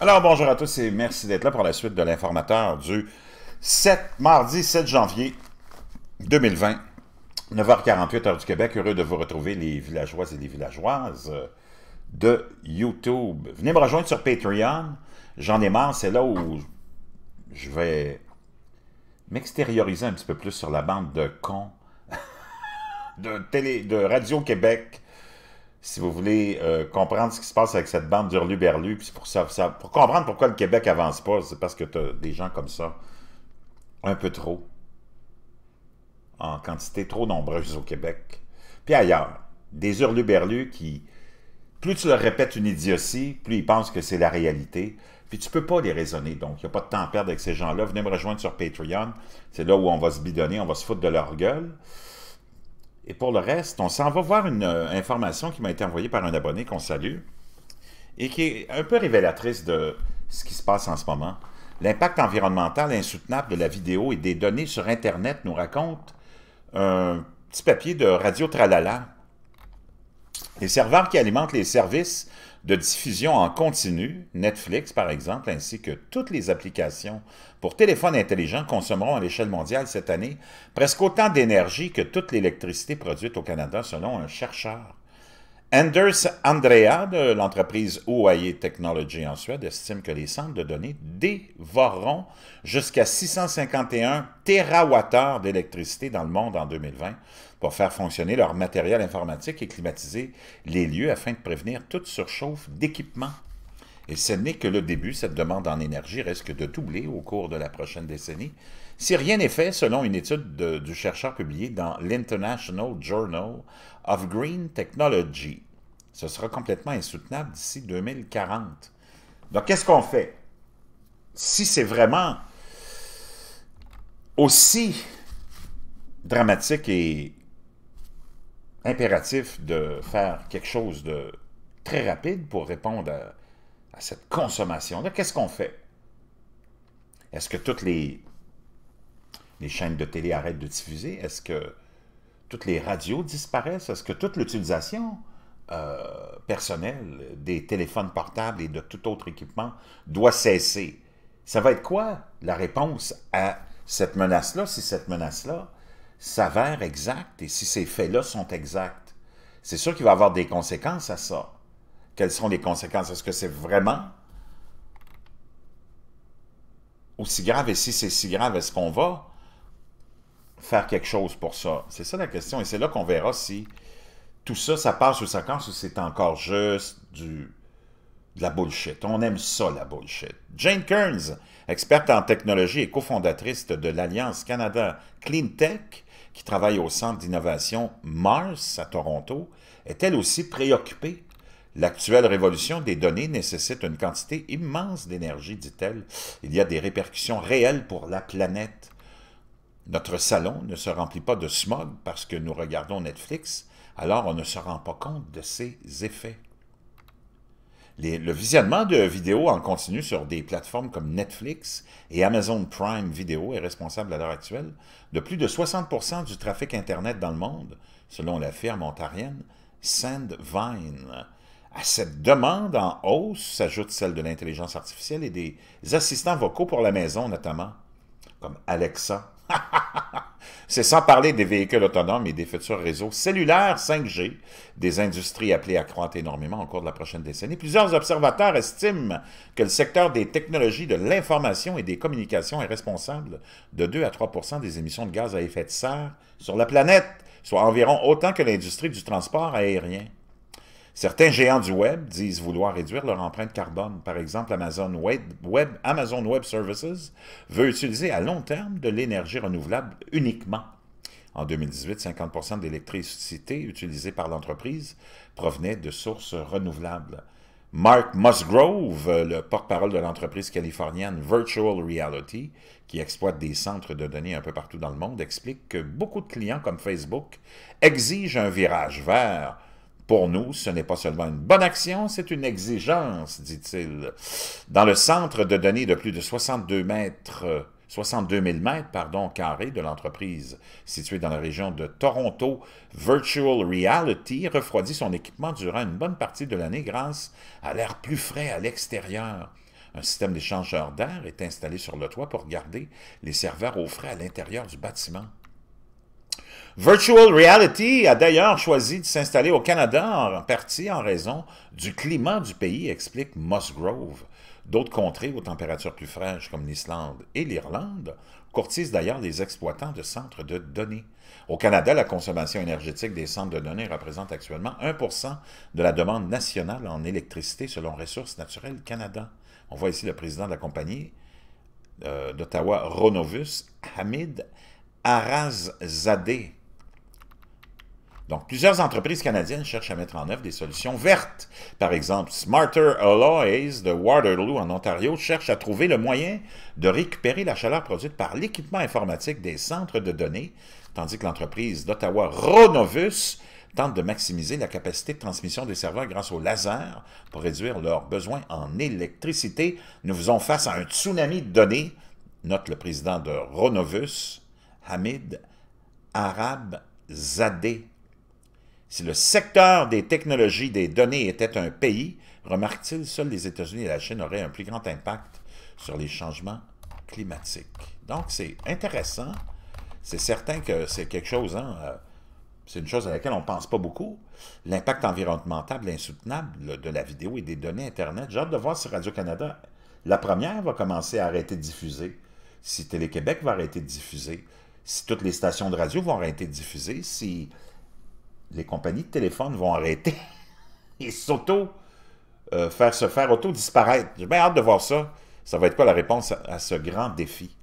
Alors bonjour à tous et merci d'être là pour la suite de l'informateur du 7 mardi 7 janvier 2020, 9h48 heure du Québec. Heureux de vous retrouver les villageoises et les villageoises de YouTube. Venez me rejoindre sur Patreon. J'en ai marre, c'est là où je vais m'extérioriser un petit peu plus sur la bande de cons de télé de Radio Québec si vous voulez euh, comprendre ce qui se passe avec cette bande d'hurlu berlu pour, ça, pour comprendre pourquoi le Québec avance pas, c'est parce que tu as des gens comme ça, un peu trop, en quantité trop nombreuse au Québec. Puis ailleurs, des hurlu berlu qui, plus tu leur répètes une idiotie, plus ils pensent que c'est la réalité, puis tu peux pas les raisonner, donc il n'y a pas de temps à perdre avec ces gens-là. Venez me rejoindre sur Patreon, c'est là où on va se bidonner, on va se foutre de leur gueule. Et pour le reste, on s'en va voir une euh, information qui m'a été envoyée par un abonné qu'on salue et qui est un peu révélatrice de ce qui se passe en ce moment. L'impact environnemental insoutenable de la vidéo et des données sur Internet nous raconte un petit papier de Radio Tralala les serveurs qui alimentent les services de diffusion en continu, Netflix par exemple, ainsi que toutes les applications pour téléphones intelligents, consommeront à l'échelle mondiale cette année presque autant d'énergie que toute l'électricité produite au Canada selon un chercheur Anders Andrea de l'entreprise OAE Technology en Suède estime que les centres de données dévoreront jusqu'à 651 TWh d'électricité dans le monde en 2020 pour faire fonctionner leur matériel informatique et climatiser les lieux afin de prévenir toute surchauffe d'équipements et ce n'est que le début, cette demande en énergie risque de doubler au cours de la prochaine décennie. Si rien n'est fait, selon une étude du chercheur publiée dans l'International Journal of Green Technology, ce sera complètement insoutenable d'ici 2040. Donc, qu'est-ce qu'on fait? Si c'est vraiment aussi dramatique et impératif de faire quelque chose de très rapide pour répondre à à cette consommation-là, qu'est-ce qu'on fait? Est-ce que toutes les, chaînes de télé arrêtent de diffuser? Est-ce que toutes les radios disparaissent? Est-ce que toute l'utilisation euh, personnelle des téléphones portables et de tout autre équipement doit cesser? Ça va être quoi la réponse à cette menace-là si cette menace-là s'avère exacte et si ces faits-là sont exacts? C'est sûr qu'il va y avoir des conséquences à ça. Quelles sont les conséquences? Est-ce que c'est vraiment aussi grave? Et si c'est si grave, est-ce qu'on va faire quelque chose pour ça? C'est ça la question. Et c'est là qu'on verra si tout ça, ça passe ou ça casse ou c'est encore juste du, de la bullshit. On aime ça, la bullshit. Jane Kearns, experte en technologie et cofondatrice de l'Alliance Canada Clean Tech, qui travaille au centre d'innovation Mars à Toronto, est elle aussi préoccupée L'actuelle révolution des données nécessite une quantité immense d'énergie, dit-elle. Il y a des répercussions réelles pour la planète. Notre salon ne se remplit pas de smog parce que nous regardons Netflix, alors on ne se rend pas compte de ses effets. le visionnement de vidéos en continu sur des plateformes comme Netflix et Amazon Prime Video est responsable à l'heure actuelle de plus de 60 du trafic Internet dans le monde, selon la firme ontarienne Sandvine. À cette demande en hausse s'ajoute celle de l'intelligence artificielle et des assistants vocaux pour la maison notamment, comme Alexa. C'est sans parler des véhicules autonomes et des futurs réseaux cellulaires 5G, des industries appelées à croître énormément au cours de la prochaine décennie. Plusieurs observateurs estiment que le secteur des technologies de l'information et des communications est responsable de 2 à 3 des émissions de gaz à effet de serre sur la planète, soit environ autant que l'industrie du transport aérien. Certains géants du web disent vouloir réduire leur empreinte carbone. Par exemple, Amazon Web, Services veut utiliser à long terme de l'énergie renouvelable uniquement. En 2018, 50 de l'électricité utilisée par l'entreprise provenait de sources renouvelables. Mark Musgrove, le porte-parole de l'entreprise californienne Virtual Reality, qui exploite des centres de données un peu partout dans le monde, explique que beaucoup de clients comme Facebook exigent un virage vert pour nous, ce n'est pas seulement une bonne action, c'est une exigence, dit-il. Dans le centre de données de plus de 62 mètres 62 euh, 000 mètres carrés de l'entreprise située dans la région de Toronto, Virtual Reality refroidit son équipement durant une bonne partie de l'année grâce à l'air plus frais à l'extérieur. Un système d'échangeur d'air est installé sur le toit pour garder les serveurs au frais à l'intérieur du bâtiment. Virtual Reality a d'ailleurs choisi de s'installer au Canada en partie en raison du climat du pays, explique Mossgrove. D'autres contrées aux températures plus fraîches comme l'Islande et l'Irlande courtisent d'ailleurs les exploitants de centres de données. Au Canada, la consommation énergétique des centres de données représente actuellement 1 de la demande nationale en électricité selon Ressources naturelles Canada. On voit ici le président de la compagnie euh, d'Ottawa, Ronovus, Hamid Arazadeh, donc, plusieurs entreprises canadiennes cherchent à mettre en œuvre des solutions vertes. Par exemple, Smarter Alloys de Waterloo en Ontario cherche à trouver le moyen de récupérer la chaleur produite par l'équipement informatique des centres de données, tandis que l'entreprise d'Ottawa Ronovus tente de maximiser la capacité de transmission des serveurs grâce au laser pour réduire leurs besoins en électricité. Nous faisons face à un tsunami de données, note le président de Ronovus, Hamid Arab Zadeh si le secteur des technologies des données était un pays, remarque-t-il, seuls les États-Unis et la Chine auraient un plus grand impact sur les changements climatiques. Donc, c'est intéressant. C'est certain que c'est quelque chose, hein, euh, c'est une chose à laquelle on ne pense pas beaucoup. L'impact environnemental insoutenable de la vidéo et des données Internet. J'ai hâte de voir si Radio-Canada, la première, va commencer à arrêter de diffuser, si Télé-Québec va arrêter de diffuser, si toutes les stations de radio vont arrêter de diffuser, si les compagnies de téléphone vont arrêter et s'auto euh, faire se faire auto disparaître. J'ai bien hâte de voir ça. Ça va être quoi la réponse à ce grand défi?